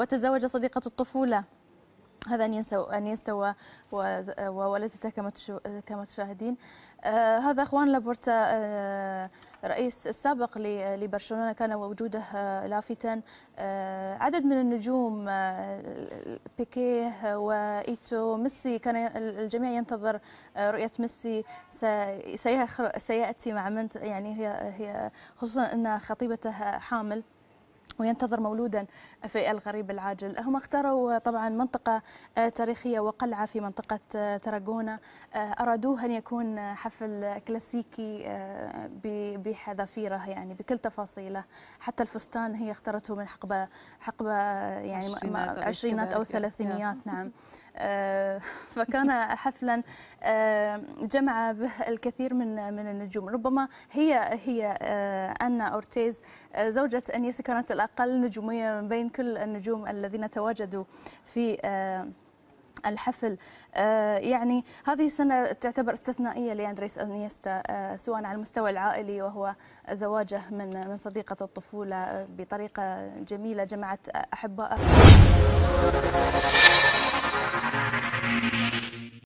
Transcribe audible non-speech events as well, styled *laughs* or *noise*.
وتزوج صديقة الطفولة هذا أن ينسى أن يستوى ووالدته كما كما تشاهدين آه، هذا أخوان لابورتا آه، رئيس السابق لبرشلونة كان وجوده آه، لافتا عدد من النجوم بيكيه وإيتو ميسي كان الجميع ينتظر رؤية ميسي سيأتي مع من يعني هي هي خصوصا أن خطيبته حامل وينتظر مولودا في الغريب العاجل هم اختاروا طبعا منطقة تاريخية وقلعة في منطقة تراجونا أرادوه أن يكون حفل كلاسيكي آه، بحذافيره يعني بكل تفاصيله حتى الفستان هي اختارته من حقبة حقبة يعني عشرينات أو ثلاثينيات نعم *laughs* آه، فكان حفلا آه، جمع به الكثير من من النجوم ربما هي هي آه، أنا أورتيز زوجة أنيس كانت الأقل نجومية من بين كل النجوم الذين تواجدوا في الحفل يعني هذه السنة تعتبر استثنائية لأندريس أنيستا سواء على المستوى العائلي وهو زواجه من من صديقة الطفولة بطريقة جميلة جمعت أحبائه